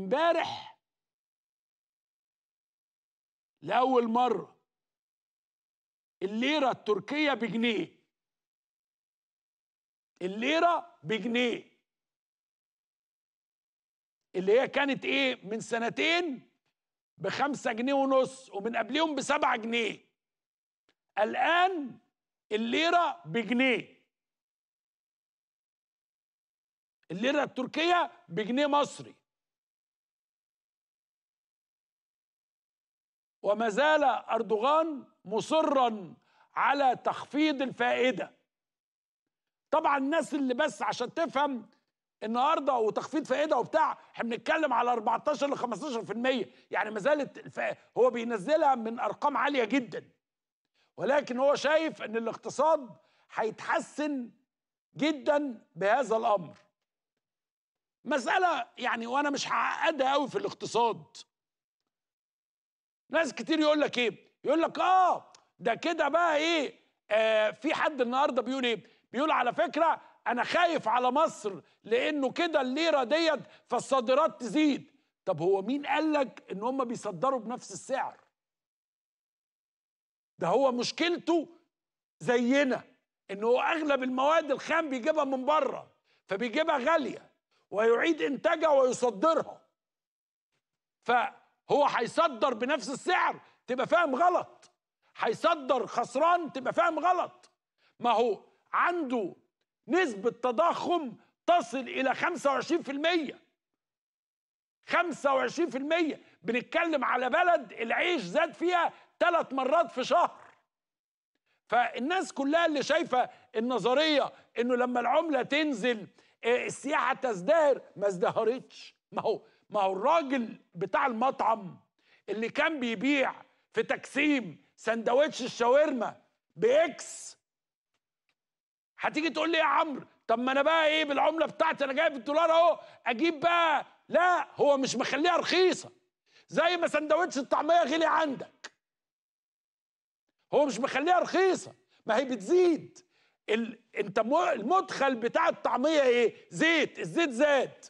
امبارح لاول مره الليره التركيه بجنيه الليره بجنيه اللي هي كانت ايه من سنتين بخمسة جنيه ونص ومن قبلهم بسبعة جنيه الآن الليرة بجنيه الليرة التركية بجنيه مصري وما زال أردوغان مصرا على تخفيض الفائدة طبعا الناس اللي بس عشان تفهم النهارده وتخفيض فائده وبتاع احنا بنتكلم على 14 ل 15% يعني ما زالت هو بينزلها من ارقام عاليه جدا ولكن هو شايف ان الاقتصاد هيتحسن جدا بهذا الامر مساله يعني وانا مش هعقدها قوي في الاقتصاد ناس كتير يقول لك ايه يقول لك اه ده كده بقى ايه آه في حد النهارده بيقول ايه بيقول على فكره انا خايف على مصر لانه كده الليره ديت فالصادرات تزيد طب هو مين قال لك ان هم بيصدروا بنفس السعر ده هو مشكلته زينا ان هو اغلب المواد الخام بيجيبها من بره فبيجيبها غاليه ويعيد انتاجها ويصدرها ف هو هيصدر بنفس السعر تبقى فاهم غلط هيصدر خسران تبقى فاهم غلط ما هو عنده نسبة تضخم تصل إلى 25% 25% بنتكلم على بلد العيش زاد فيها ثلاث مرات في شهر فالناس كلها اللي شايفة النظرية إنه لما العملة تنزل آه، السياحة تزدهر ما ازدهرتش ما هو ما هو الراجل بتاع المطعم اللي كان بيبيع في تقسيم سندوتش الشاورما باكس هتيجي تقول لي يا عمرو طب ما انا بقى ايه بالعمله بتاعتي انا جايب الدولار اهو اجيب بقى لا هو مش مخليها رخيصه زي ما سندوتش الطعميه غلي عندك هو مش مخليها رخيصه ما هي بتزيد ال... انت المدخل بتاع الطعميه ايه زيت الزيت زاد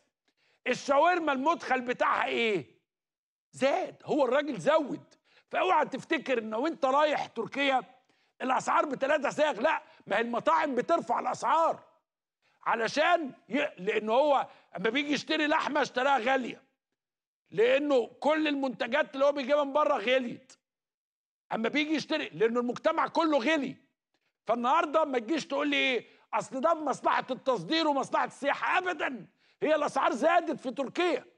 الشاورما المدخل بتاعها ايه زاد هو الراجل زود فاوعى تفتكر ان وانت رايح تركيا الاسعار بثلاثه ساغ لا ما هي المطاعم بترفع الاسعار علشان ي... لان هو اما بيجي يشتري لحمه اشتراها غاليه لانه كل المنتجات اللي هو بيجيبها من بره غليت اما بيجي يشتري لانه المجتمع كله غلي فالنهارده ما تجيش تقول لي ايه اصل ده مصلحه التصدير ومصلحه السياحه ابدا هي الاسعار زادت في تركيا